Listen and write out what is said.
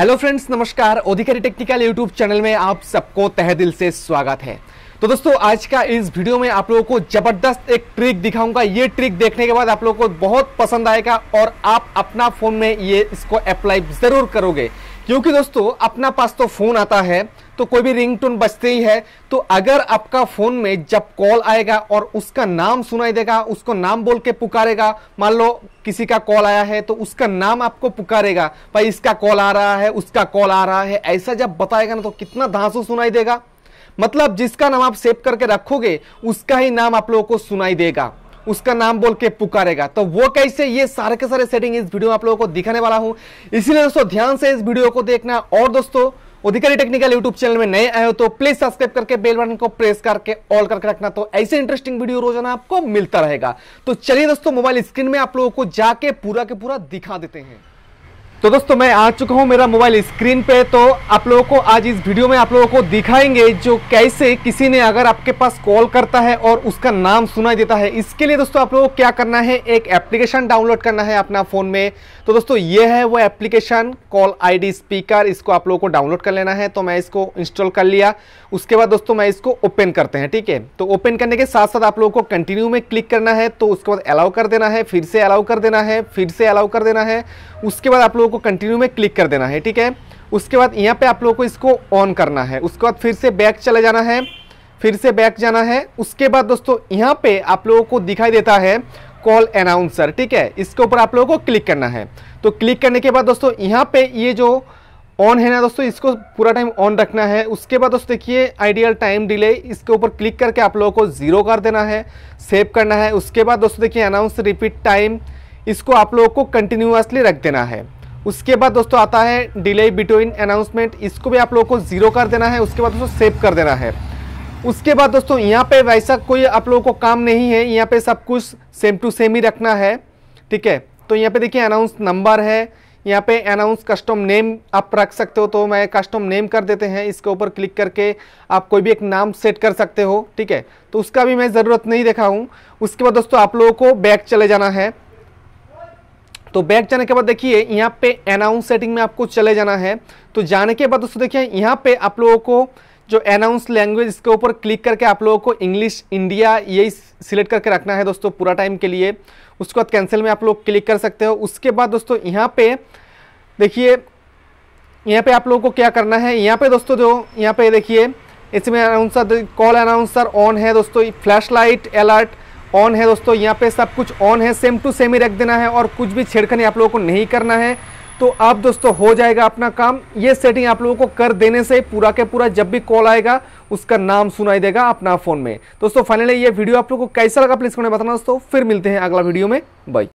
hello friends नमस्कार ओधिकारी technical YouTube channel में आप सबको तहे दिल से स्वागत है तो दोस्तों आज का इस वीडियो में आप लोगों को जबरदस्त एक ट्रिक दिखाऊंगा ये ट्रिक देखने के बाद आप लोगों को बहुत पसंद आएगा और आप अपना फोन में ये इसको अप्लाई जरूर करोगे क्योंकि दोस्तों अपना पास तो फोन आता है तो कोई भी रिंगटोन बजते ही है तो अगर आपका फोन में जब कॉल आएगा और उसका नाम सुनाई देगा उसको नाम बोल के पुकारेगा मान लो किसी का कॉल आया है तो उसका नाम आपको पुकारेगा भाई इसका कॉल आ रहा है उसका कॉल आ रहा है ऐसा जब बताएगा ना तो कितना धांसू सुनाई देगा मतलब जिसका नाम आप सेव करके रखोगे उसका ही नाम आप लोगों को सुनाई देगा उसका नाम बोल के पुकारेगा तो वो कैसे ये सारे के सारे सेटिंग इस वीडियो में आप लोगों को दिखाने वाला हूँ इसीलिए दोस्तों ध्यान से इस वीडियो को देखना और दोस्तों अधिकारी टेक्निकल यूट्यूब चैनल में नए आए हो तो प्लीज सब्सक्राइब करके बेल बटन को प्रेस करके ऑल करके रखना तो ऐसे इंटरेस्टिंग वीडियो रोजाना आपको मिलता रहेगा तो चलिए दोस्तों मोबाइल स्क्रीन में आप लोगों को जाके पूरा के पूरा दिखा देते हैं तो दोस्तों मैं आ चुका हूं मेरा मोबाइल स्क्रीन पे तो आप लोगों को आज इस वीडियो में आप लोगों को दिखाएंगे जो कैसे किसी ने अगर आपके पास कॉल करता है और उसका नाम सुनाई देता है इसके लिए दोस्तों आप लोगों को क्या करना है एक एप्लीकेशन डाउनलोड करना है अपना फ़ोन में तो दोस्तों ये है वो एप्लीकेशन कॉल आई स्पीकर इसको आप लोगों को डाउनलोड कर लेना है तो मैं इसको इंस्टॉल कर लिया उसके बाद दोस्तों मैं इसको ओपन करते हैं ठीक है तो ओपन करने के साथ साथ आप लोगों को कंटिन्यू में क्लिक करना है तो उसके बाद अलाउ कर देना है फिर से अलाउ कर देना है फिर से अलाउ कर देना है उसके बाद आप लोग लोगों को कंटिन्यू में क्लिक कर देना है ठीक है उसके बाद यहाँ पे आप लोगों को इसको ऑन करना है उसके बाद फिर से बैक चले जाना है फिर से बैक जाना है उसके बाद दोस्तों यहाँ पे आप लोगों को दिखाई देता है कॉल अनाउंसर ठीक है इसके ऊपर आप लोगों को क्लिक करना है तो क्लिक करने के बाद दोस्तों यहाँ पे ये जो ऑन है ना दोस्तों इसको पूरा टाइम ऑन रखना है उसके बाद दोस्तों देखिए आइडियल टाइम डिले इसके ऊपर क्लिक करके आप लोगों को ज़ीरो कर देना है सेव करना है उसके बाद दोस्तों देखिए अनाउंस रिपीट टाइम इसको आप लोगों को कंटिन्यूसली रख देना है उसके बाद दोस्तों आता है डिले बिटवीन अनाउंसमेंट इसको भी आप लोगों को ज़ीरो कर देना है उसके बाद दोस्तों सेव कर देना है उसके बाद दोस्तों यहाँ पे वैसा कोई आप लोगों को काम नहीं है यहाँ पे सब कुछ सेम टू सेम ही रखना है ठीक है तो यहाँ पे देखिए अनाउंस नंबर है यहाँ पे अनाउंस कस्टम नेम आप रख सकते हो तो मैं कस्टम नेम कर देते हैं इसके ऊपर क्लिक करके आप कोई भी एक नाम सेट कर सकते हो ठीक है तो उसका भी मैं ज़रूरत नहीं देखा हूँ उसके बाद दोस्तों आप लोगों को बैक चले जाना है तो बैक जाने के बाद देखिए यहाँ पे अनाउंस सेटिंग में आपको चले जाना है तो जाने के बाद दोस्तों देखिए यहाँ पे आप लोगों को जो अनाउंस लैंग्वेज इसके ऊपर क्लिक करके आप लोगों को इंग्लिश इंडिया यही सिलेक्ट करके रखना है दोस्तों पूरा टाइम के लिए उसके बाद कैंसिल में आप लोग क्लिक कर सकते हो उसके बाद दोस्तों यहाँ पे देखिए यहाँ पे आप लोगों को क्या करना है यहाँ पे दोस्तों जो यहाँ पे देखिए इसमें अनाउंसर कॉल अनाउंसर ऑन है दोस्तों फ्लैश लाइट अलर्ट ऑन है दोस्तों यहाँ पे सब कुछ ऑन है सेम टू सेम ही रख देना है और कुछ भी छेड़खनी आप लोगों को नहीं करना है तो अब दोस्तों हो जाएगा अपना काम ये सेटिंग आप लोगों को कर देने से पूरा के पूरा जब भी कॉल आएगा उसका नाम सुनाई देगा अपना फ़ोन में दोस्तों फाइनली ये वीडियो आप लोगों को कैसा लगा प्लीज़ कमेंट बताना दोस्तों फिर मिलते हैं अगला वीडियो में बाई